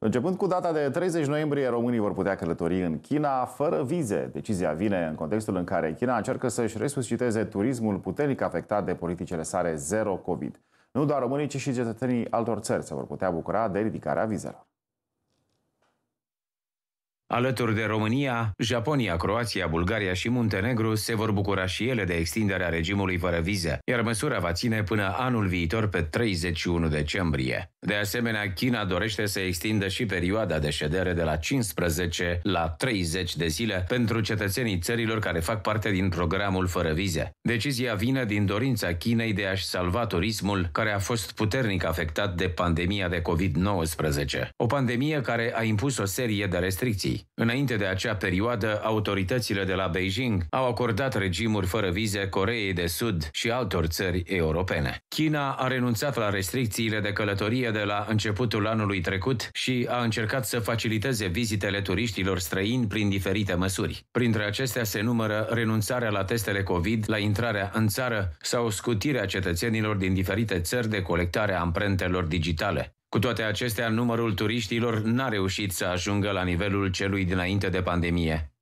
Începând cu data de 30 noiembrie, românii vor putea călători în China fără vize. Decizia vine în contextul în care China încearcă să-și resusciteze turismul puternic afectat de politicele sale zero COVID. Nu doar românii, ci și cetățenii altor țări se vor putea bucura de ridicarea vizelor. Alături de România, Japonia, Croația, Bulgaria și Muntenegru se vor bucura și ele de extinderea regimului fără vize, iar măsura va ține până anul viitor pe 31 decembrie. De asemenea, China dorește să extindă și perioada de ședere de la 15 la 30 de zile pentru cetățenii țărilor care fac parte din programul fără vize. Decizia vine din dorința Chinei de a-și salva turismul, care a fost puternic afectat de pandemia de COVID-19. O pandemie care a impus o serie de restricții. Înainte de acea perioadă, autoritățile de la Beijing au acordat regimuri fără vize Coreei de Sud și altor țări europene. China a renunțat la restricțiile de călătorie de la începutul anului trecut și a încercat să faciliteze vizitele turiștilor străini prin diferite măsuri. Printre acestea se numără renunțarea la testele COVID, la intrarea în țară sau scutirea cetățenilor din diferite țări de colectare a amprentelor digitale. Cu toate acestea, numărul turiștilor n-a reușit să ajungă la nivelul celui dinainte de pandemie.